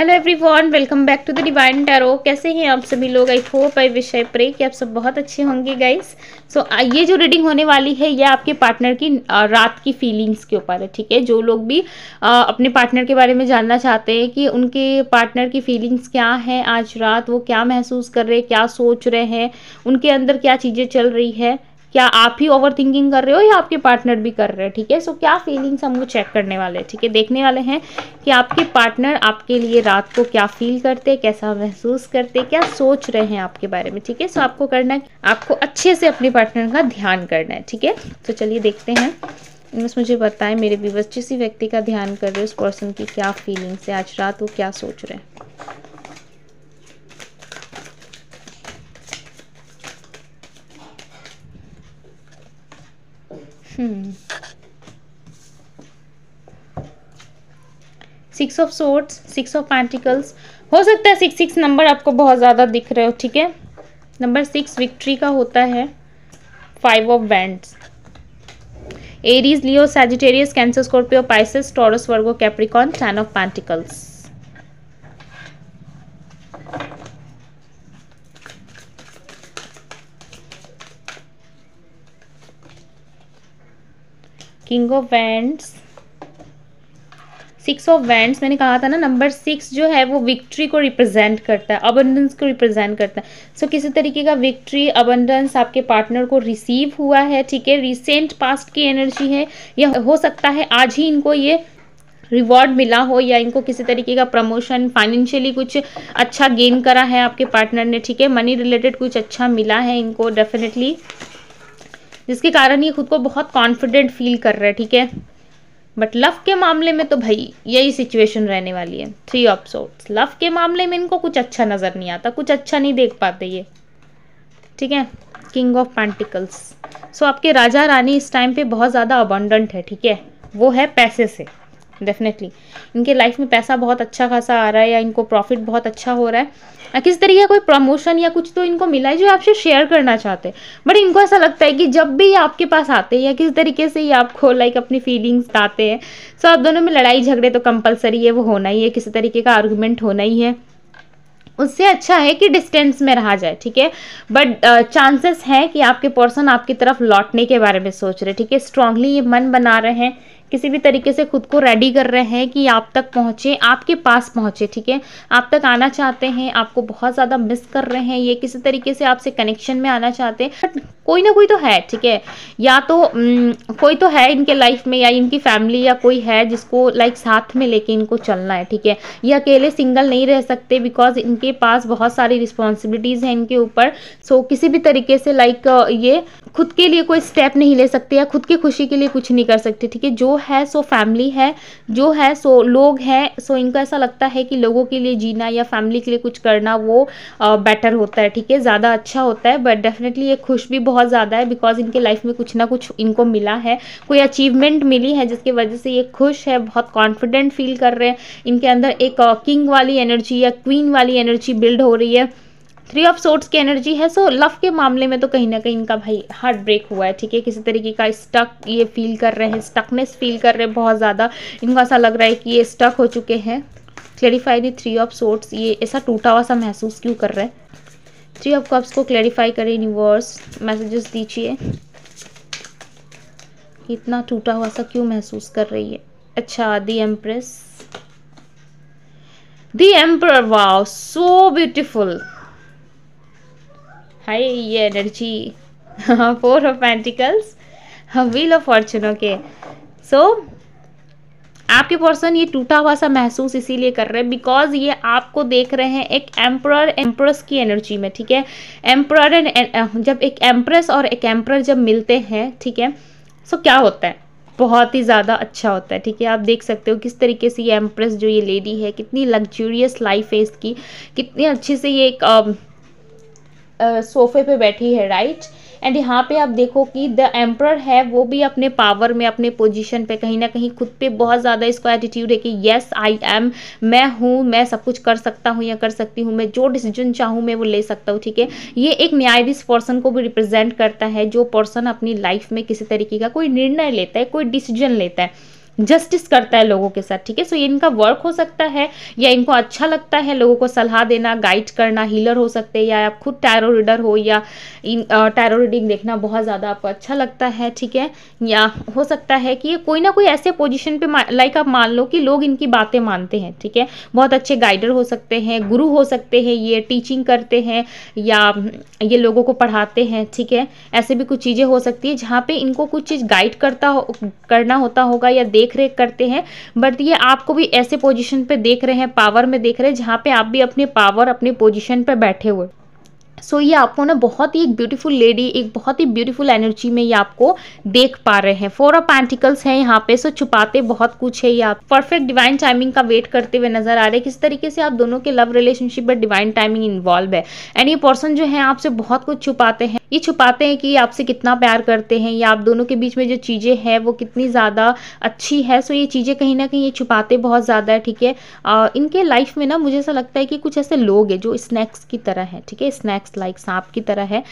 Hello everyone welcome back to the divine tarot कैसे हैं आप सभी लोग I hope I wish I pray कि आप सब बहुत अच्छे होंगे गाइस सो so, ये जो रीडिंग होने वाली है ये आपके पार्टनर की रात की फीलिंग्स के ऊपर है ठीक है जो लोग भी आ, अपने पार्टनर के बारे में जानना चाहते हैं कि उनके पार्टनर की फीलिंग्स क्या हैं आज रात वो क्या महसूस कर रहे हैं क्या सोच रहे हैं उनके अंदर क्या चीज़ें चल रही है क्या आप ही ओवर थिंकिंग कर रहे हो या आपके पार्टनर भी कर रहे हैं ठीक है सो क्या फीलिंग्स हम लोग चेक करने वाले हैं ठीक है देखने वाले हैं कि आपके पार्टनर आपके लिए रात को क्या फील करते कैसा महसूस करते क्या सोच रहे हैं आपके बारे में ठीक है सो आपको करना है आपको अच्छे से अपने पार्टनर का ध्यान करना है ठीक है तो चलिए देखते हैं बस मुझे बताएं मेरे व्यूवर्स जिस व्यक्ति का ध्यान कर रहे हो उस पर्सन की क्या फीलिंग्स है आज रात वो क्या सोच रहे हैं six of swords six of pentacles हो सकता है सिक्स सिक्स नंबर आपको बहुत ज़्यादा दिख रहे हो ठीक है नंबर सिक्स विक्ट्री का होता है five of wands Aries Leo Sagittarius Cancer Scorpio Pisces Taurus Virgo Capricorn ten of pentacles king of wands six of wands मैंने कहा था ना नंबर सिक्स जो है वो विक्ट्री को रिप्रेजेंट करता है अबंडेंस को रिप्रेजेंट करता है सो so, किसी तरीके का विक्ट्री अबंडेंस आपके पार्टनर को रिसीव हुआ है ठीक है रिसेंट पास्ट की एनर्जी है यह हो सकता है आज ही इनको ये रिवॉर्ड मिला हो या इनको किसी तरीके का प्रमोशन फाइनेंशियली कुछ अच्छा गेन करा है आपके पार्टनर ने ठीक है मनी रिलेटेड कुछ अच्छा मिला है इनको डेफिनेटली जिसके कारण ये खुद को बहुत कॉन्फिडेंट फील कर रहा है ठीक है बट लव के मामले में तो भाई यही सिचुएशन रहने वाली है थ्री ऑप्सोट्स लव के मामले में इनको कुछ अच्छा नज़र नहीं आता कुछ अच्छा नहीं देख पाते ये ठीक है किंग ऑफ पैंटिकल्स सो आपके राजा रानी इस टाइम पे बहुत ज़्यादा अबंडेंट है ठीक है वो है पैसे से डेफिनेटली इनके लाइफ में पैसा बहुत अच्छा खासा आ रहा है या इनको प्रॉफिट बहुत अच्छा हो रहा है किस तरीके का कोई प्रमोशन या कुछ तो इनको मिला है जो आपसे शेयर करना चाहते हैं बट इनको ऐसा लगता है कि जब भी ये आपके पास आते हैं या किस तरीके से ये आपको लाइक अपनी फीलिंग्स बताते हैं सो तो आप दोनों में लड़ाई झगड़े तो कंपलसरी है वो होना ही है किसी तरीके का आर्गूमेंट होना ही है उससे अच्छा है कि डिस्टेंस में रहा जाए ठीक है बट चांसेस uh, हैं कि आपके पर्सन आपकी तरफ लौटने के बारे में सोच रहे ठीक है स्ट्रांगली ये मन बना रहे हैं किसी भी तरीके से खुद को रेडी कर रहे हैं कि आप तक पहुँचे आपके पास पहुँचे ठीक है आप तक आना चाहते हैं आपको बहुत ज़्यादा मिस कर रहे हैं ये किसी तरीके से आपसे कनेक्शन में आना चाहते हैं बट कोई ना कोई तो है ठीक है या तो कोई तो है इनके लाइफ में या इनकी फैमिली या कोई है जिसको लाइक साथ में लेके इनको चलना है ठीक है ये अकेले सिंगल नहीं रह सकते बिकॉज इनके पास बहुत सारी रिस्पॉन्सिबिलिटीज़ हैं इनके ऊपर सो so, किसी भी तरीके से लाइक ये खुद के लिए कोई स्टेप नहीं ले सकते या खुद की खुशी के लिए कुछ नहीं कर सकते ठीक है जो है सो फैमिली है जो है सो लोग हैं सो इनको ऐसा लगता है कि लोगों के लिए जीना या फैमिली के लिए कुछ करना वो बेटर होता है ठीक है ज़्यादा अच्छा होता है बट डेफिनेटली ये खुश भी बहुत ज़्यादा है बिकॉज इनके लाइफ में कुछ ना कुछ इनको मिला है कोई अचीवमेंट मिली है जिसकी वजह से ये खुश है बहुत कॉन्फिडेंट फील कर रहे हैं इनके अंदर एक किंग वाली एनर्जी या क्वीन वाली एनर्जी बिल्ड हो रही है थ्री ऑफ सोर्ट्स की एनर्जी है सो लव के मामले में तो कहीं ना कहीं इनका भाई हार्ट ब्रेक हुआ है ठीक है किसी तरीके का स्टक ये फील कर रहे हैं स्टकनेस फील कर रहे हैं बहुत ज़्यादा इनको ऐसा लग रहा है कि ये स्टक हो चुके हैं clarify the three of swords ये ऐसा टूटा हुआ सा महसूस क्यों कर रहे हैं थ्री ऑफ कप्स को क्लेरिफाई करें यूनिवर्स मैसेजेस दीजिए इतना टूटा हुआ सा क्यों महसूस कर रही है अच्छा the empress the emperor wow so beautiful high ये energy four of pentacles wheel of fortune okay so आपके पर्सन ये टूटा हुआ सा महसूस इसीलिए कर रहे हैं बिकॉज ये आपको देख रहे हैं एक एम्प्रर एम्प्रस की एनर्जी में ठीक है एम्प्रर एंड uh, जब एक एम्प्रेस और एक एम्प्रर जब मिलते हैं ठीक है सो so, क्या होता है बहुत ही ज़्यादा अच्छा होता है ठीक है आप देख सकते हो किस तरीके से ये एम्प्रेस जो ये लेडी है कितनी लग्जूरियस लाइफ है इसकी कितनी अच्छे से ये एक um, सोफे पे बैठी है राइट एंड यहाँ पे आप देखो कि द एम्प्रर है वो भी अपने पावर में अपने पोजीशन पे कहीं ना कहीं खुद पे बहुत ज़्यादा इसको एटीट्यूड है कि येस आई एम मैं हूँ मैं सब कुछ कर सकता हूँ या कर सकती हूँ मैं जो डिसीजन चाहूँ मैं वो ले सकता हूँ ठीक है ये एक न्यायाधीश पर्सन को भी रिप्रेजेंट करता है जो पर्सन अपनी लाइफ में किसी तरीके का कोई निर्णय लेता है कोई डिसीजन लेता है जस्टिस करता है लोगों के साथ ठीक है सो ये इनका वर्क हो सकता है या इनको अच्छा लगता है लोगों को सलाह देना गाइड करना हीलर हो सकते हैं या आप खुद टैरो रीडर हो या इन टैरो रीडिंग देखना बहुत ज़्यादा आपको अच्छा लगता है ठीक है या हो सकता है कि ये कोई ना कोई ऐसे पोजिशन पर लाइक आप मान लो कि लोग इनकी बातें मानते हैं ठीक है बहुत अच्छे गाइडर हो सकते हैं गुरु हो सकते हैं ये टीचिंग करते हैं या ये लोगों को पढ़ाते हैं ठीक है ऐसे भी कुछ चीज़ें हो सकती है जहाँ पर इनको कुछ चीज़ गाइड करता हो करना होता होगा या देख देख रेख करते हैं बट ये आपको भी ऐसे पोजिशन पर देख रहे हैं पावर में देख रहे हैं जहाँ पर आप भी अपने पावर अपने पोजिशन पर बैठे हुए सो so, ये आपको ना बहुत ही एक ब्यूटीफुल लेडी एक बहुत ही ब्यूटीफुल एनर्जी में ये आपको देख पा रहे हैं फोर ऑफ पैंटिकल्स हैं यहाँ पे सो छुपाते बहुत कुछ है ये आप परफेक्ट डिवाइन टाइमिंग का वेट करते हुए नजर आ रहे हैं किस तरीके से आप दोनों के लव रिलेशनशिप में डिवाइन टाइमिंग इन्वॉल्व है एंड ये पर्सन जो है आपसे बहुत कुछ छुपाते हैं ये छुपाते हैं कि ये आपसे कितना प्यार करते हैं या आप दोनों के बीच में जो चीज़ें हैं वो कितनी ज़्यादा अच्छी है सो ये चीज़ें कहीं ना कहीं ये छुपाते बहुत ज़्यादा है ठीक है इनके लाइफ में ना मुझे ऐसा लगता है कि कुछ ऐसे लोग हैं जो स्नैक्स की तरह है ठीक है स्नैक्स लाइक सांप की तरह है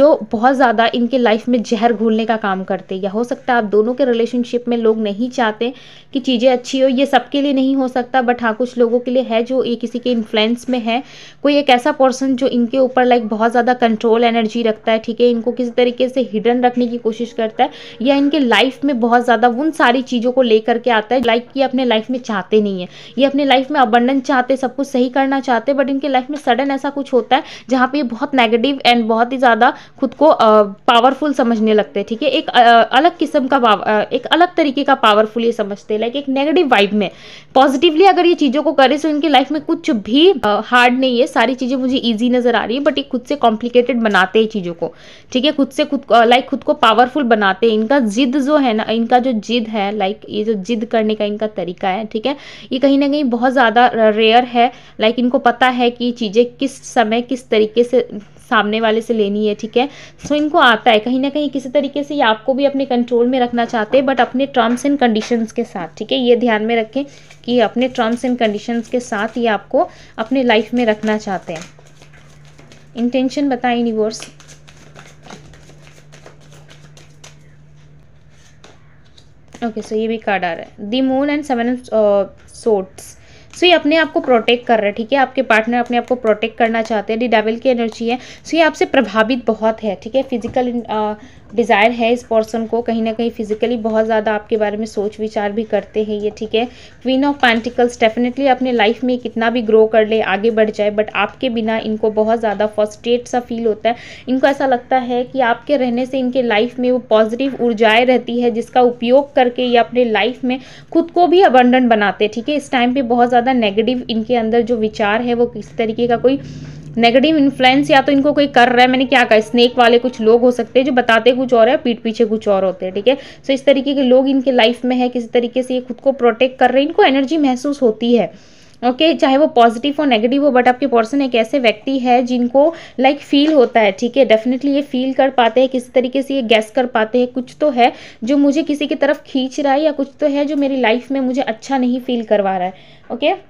जो बहुत ज़्यादा इनके लाइफ में जहर घोलने का काम करते या हो सकता है आप दोनों के रिलेशनशिप में लोग नहीं चाहते कि चीज़ें अच्छी हो ये सबके लिए नहीं हो सकता बट हाँ कुछ लोगों के लिए है जो ये किसी के इन्फ्लुएंस में है कोई एक ऐसा पर्सन जो इनके ऊपर लाइक बहुत ज़्यादा कंट्रोल एनर्जी रखता है ठीक है इनको किसी तरीके से हिडन रखने की कोशिश करता है या इनके लाइफ में बहुत ज़्यादा उन सारी चीज़ों को लेकर के आता है लाइक ये अपने लाइफ में चाहते नहीं है ये अपने लाइफ में अबंडन चाहते सब कुछ सही करना चाहते बट इनके लाइफ में सडन ऐसा कुछ होता है जहाँ पर ये बहुत नेगेटिव एंड बहुत ही ज़्यादा खुद को पावरफुल समझने लगते हैं ठीक है एक अलग किस्म का एक अलग तरीके का पावरफुल ये समझते हैं लाइक एक नेगेटिव वाइब में पॉजिटिवली अगर ये चीज़ों को करे तो इनकी लाइफ में कुछ भी हार्ड नहीं है सारी चीज़ें मुझे ईजी नज़र आ रही है बट ये खुद से कॉम्प्लिकेटेड बनाते हैं चीज़ों को ठीक है खुद से खुद लाइक खुद को पावरफुल बनाते हैं इनका जिद जो है ना इनका जो जिद है लाइक ये जो जिद करने का इनका तरीका है ठीक है ये कहीं ना कहीं बहुत ज़्यादा रेयर है लाइक इनको पता है कि चीज़ें किस समय किस तरीके से सामने वाले से लेनी है ठीक है सो so, इनको आता है कहीं ना कहीं किसी तरीके से ये आपको भी अपने कंट्रोल में रखना चाहते हैं बट अपने टर्म्स एंड कंडीशंस के साथ ठीक है ये ध्यान में रखें कि अपने टर्म्स एंड कंडीशंस के साथ ये आपको अपने लाइफ में रखना चाहते हैं इंटेंशन बताएं यूनिवर्स ओके सो ये भी कार्ड आ रहा है the moon and seven swords so ये अपने आप को प्रोटेक्ट कर रहा है ठीक है आपके पार्टनर अपने आप को प्रोटेक्ट करना चाहते हैं डिडेविल की एनर्जी है सो ये आपसे प्रभावित बहुत है ठीक है फिजिकल डिज़ायर है इस पर्सन को कहीं ना कहीं फिजिकली बहुत ज़्यादा आपके बारे में सोच विचार भी करते हैं ये ठीक है क्वीन ऑफ पैंटिकल्स डेफिनेटली अपने लाइफ में कितना भी ग्रो कर ले आगे बढ़ जाए बट आपके बिना इनको बहुत ज़्यादा फर्स्टेट सा फील होता है इनको ऐसा लगता है कि आपके रहने से इनके लाइफ में वो पॉजिटिव ऊर्जाएँ रहती है जिसका उपयोग करके ये अपने लाइफ में खुद को भी अबंडन बनाते हैं ठीक है इस टाइम पर बहुत ज़्यादा ज़्यादा नेगेटिव इनके अंदर जो विचार है वो किस तरीके का कोई नेगेटिव इन्फ्लुएंस या तो इनको कोई कर रहा है मैंने क्या कहा स्नेक वाले कुछ लोग हो सकते हैं जो बताते कुछ और है पीठ पीछे कुछ और होते हैं ठीक है सो so, इस तरीके के लोग इनके लाइफ में है किसी तरीके से ये खुद को प्रोटेक्ट कर रहे हैं इनको एनर्जी महसूस होती है ओके okay, चाहे वो पॉजिटिव हो नेगेटिव हो बट आपके पर्सन एक ऐसे व्यक्ति है जिनको लाइक like, फील होता है ठीक है डेफिनेटली ये फील कर पाते हैं किसी तरीके से ये गैस कर पाते हैं कुछ तो है जो मुझे किसी की तरफ खींच रहा है या कुछ तो है जो मेरी लाइफ में मुझे अच्छा नहीं फील करवा रहा है ओके okay?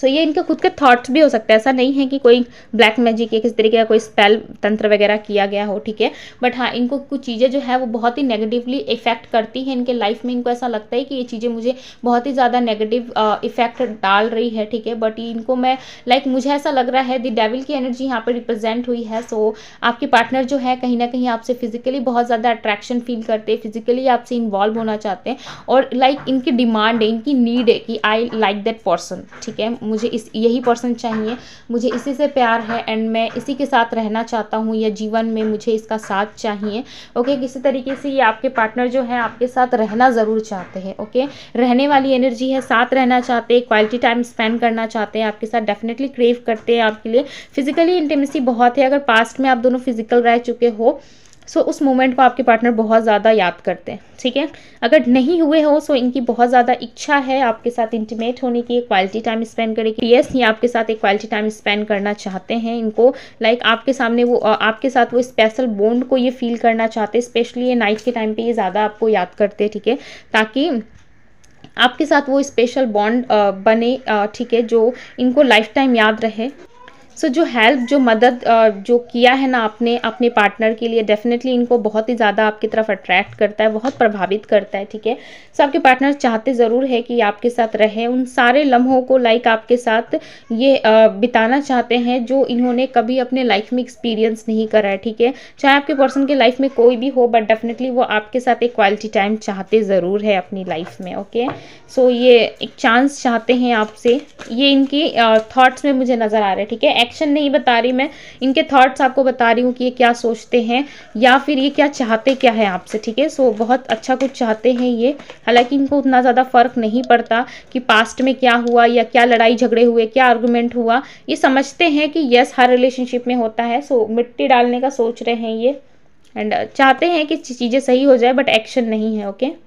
सो so, ये इनके खुद के थॉट्स भी हो सकते हैं ऐसा नहीं है कि कोई ब्लैक मैजिक या किसी तरीके का कोई स्पेल तंत्र वगैरह किया गया हो ठीक है बट हाँ इनको कुछ चीज़ें जो है वो बहुत ही नेगेटिवली इफेक्ट करती है इनके लाइफ में इनको ऐसा लगता है कि ये चीज़ें मुझे बहुत ही ज़्यादा नेगेटिव इफेक्ट डाल रही है ठीक है बट इनको मैं लाइक like, मुझे ऐसा लग रहा है दी डेविल की एनर्जी यहाँ पर रिप्रेजेंट हुई है सो so, आपके पार्टनर जो है कहीं ना कहीं आपसे फिजिकली बहुत ज़्यादा अट्रैक्शन फील करते हैं फिजिकली आपसे इन्वॉल्व होना चाहते हैं और लाइक like, इनकी डिमांड है इनकी नीड है कि आई लाइक दैट पर्सन ठीक है मुझे इस यही पर्सन चाहिए मुझे इसी से प्यार है एंड मैं इसी के साथ रहना चाहता हूँ या जीवन में मुझे इसका साथ चाहिए ओके किसी तरीके से ये आपके पार्टनर जो है आपके साथ रहना ज़रूर चाहते हैं ओके रहने वाली एनर्जी है साथ रहना चाहते हैं क्वालिटी टाइम स्पेंड करना चाहते हैं आपके साथ डेफिनेटली क्रेव करते हैं आपके लिए फिजिकली इंटीमेसी बहुत है अगर पास्ट में आप दोनों फिजिकल रह चुके हो सो उस मोमेंट को आपके पार्टनर बहुत ज़्यादा याद करते हैं ठीक है अगर नहीं हुए हो सो इनकी बहुत ज़्यादा इच्छा है आपके साथ इंटीमेट होने की क्वालिटी टाइम स्पेंड करने की यस ये आपके साथ एक क्वालिटी टाइम स्पेंड करना चाहते हैं इनको लाइक आपके सामने वो आपके साथ वो स्पेशल बॉन्ड को ये फील करना चाहते हैं स्पेशली ये नाइट के टाइम पर ये ज़्यादा आपको याद करते हैं ठीक है ताकि आपके साथ वो स्पेशल बॉन्ड बने ठीक है जो इनको लाइफ टाइम याद रहे सो so, जो हेल्प जो मदद जो किया है ना आपने अपने पार्टनर के लिए डेफिनेटली इनको बहुत ही ज़्यादा आपकी तरफ अट्रैक्ट करता है बहुत प्रभावित करता है ठीक है सो आपके पार्टनर चाहते ज़रूर है कि आपके साथ रहे उन सारे लम्हों को लाइक आपके साथ ये बिताना चाहते हैं जो इन्होंने कभी अपने लाइफ में एक्सपीरियंस नहीं करा है ठीक है चाहे आपके पर्सन के लाइफ में कोई भी हो बट डेफिनेटली वो आपके साथ एक क्वालिटी टाइम चाहते ज़रूर है अपनी लाइफ में ओके सो ये एक चांस चाहते हैं आपसे ये इनकी थाट्स में मुझे नज़र आ रहा है ठीक है एक्शन नहीं बता रही मैं इनके थॉट्स आपको बता रही हूँ कि ये क्या सोचते हैं या फिर ये क्या चाहते क्या है आपसे ठीक है सो बहुत अच्छा कुछ चाहते हैं ये हालांकि इनको उतना ज़्यादा फ़र्क नहीं पड़ता कि पास्ट में क्या हुआ या क्या लड़ाई झगड़े हुए क्या आर्गूमेंट हुआ ये समझते हैं कि यस हर रिलेशनशिप में होता है सो मिट्टी डालने का सोच रहे हैं ये एंड चाहते हैं कि चीज़ें सही हो जाए बट एक्शन नहीं है okay okay?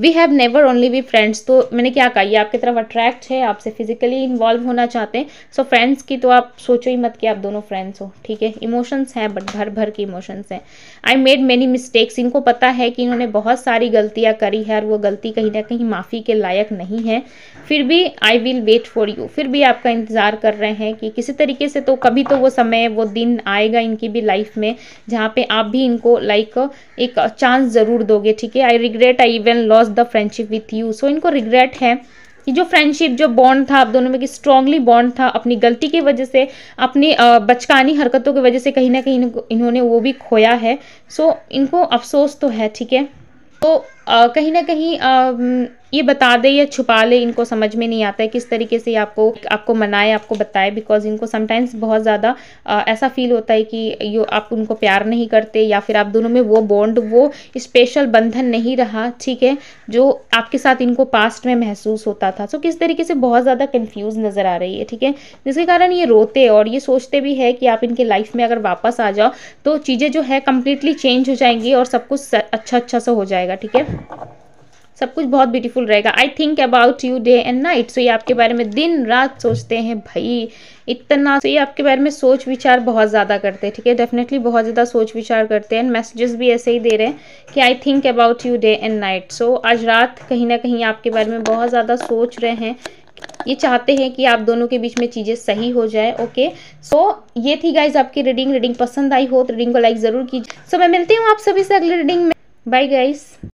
We have never only we friends तो मैंने क्या कहा ये आपकी तरफ अट्रैक्ट है आपसे फिजिकली इन्वॉल्व होना चाहते हैं सो so, फ्रेंड्स की तो आप सोचो ही मत कि आप दोनों फ्रेंड्स हो ठीक है इमोशंस हैं बट भर भर के इमोशंस हैं आई मेड मेनी मिस्टेक्स इनको पता है कि इन्होंने बहुत सारी गलतियाँ करी है और वो गलती कहीं ना कहीं माफ़ी के लायक नहीं है फिर भी I will wait for you फिर भी आपका इंतज़ार कर रहे हैं कि किसी तरीके से तो कभी तो वो समय वो दिन आएगा इनकी भी लाइफ में जहाँ पे आप भी इनको लाइक like, एक चांस ज़रूर दोगे ठीक है I regret I even loss loss the friendship with you so इनको रिग्रेट है कि जो फ्रेंडशिप जो बॉन्ड था आप दोनों में कि स्ट्रांगली बॉन्ड था अपनी गलती की वजह से अपनी बचकानी हरकतों की वजह से कहीं ना कहीं इन्होंने वो भी खोया है सो so, इनको अफसोस तो है ठीक है तो कहीं ना कहीं ये बता दे या छुपा ले इनको समझ में नहीं आता है किस तरीके से आपको आपको मनाए आपको बताए बिकॉज इनको समटाइम्स बहुत ज़्यादा ऐसा फील होता है कि यो आप उनको प्यार नहीं करते या फिर आप दोनों में वो बॉन्ड वो स्पेशल बंधन नहीं रहा ठीक है जो आपके साथ इनको पास्ट में महसूस होता था सो किस तरीके से बहुत ज़्यादा कन्फ्यूज़ नज़र आ रही है ठीक है जिसके कारण ये रोते और ये सोचते भी है कि आप इनके लाइफ में अगर वापस आ जाओ तो चीज़ें जो है कम्प्लीटली चेंज हो जाएंगी और सब कुछ अच्छा अच्छा सा हो जाएगा ठीक है सब कुछ बहुत ब्यूटीफुल रहेगा I think about you day and night so ये आपके बारे में दिन रात सोचते हैं भाई इतना सो तो ये आपके बारे में सोच विचार बहुत ज़्यादा करते हैं ठीक है डेफिनेटली बहुत ज़्यादा सोच विचार करते हैं मैसेजेस भी ऐसे ही दे रहे हैं कि I think about you day and night so आज रात कहीं ना कहीं आपके बारे में बहुत ज़्यादा सोच रहे हैं ये चाहते हैं कि आप दोनों के बीच में चीज़ें सही हो जाए ओके सो so, ये थी गाइज आपकी रीडिंग रीडिंग पसंद आई हो तो रीडिंग को लाइक ज़रूर कीजिए सो so, मैं मिलती हूँ आप सभी से अगले रीडिंग में बाई गाइज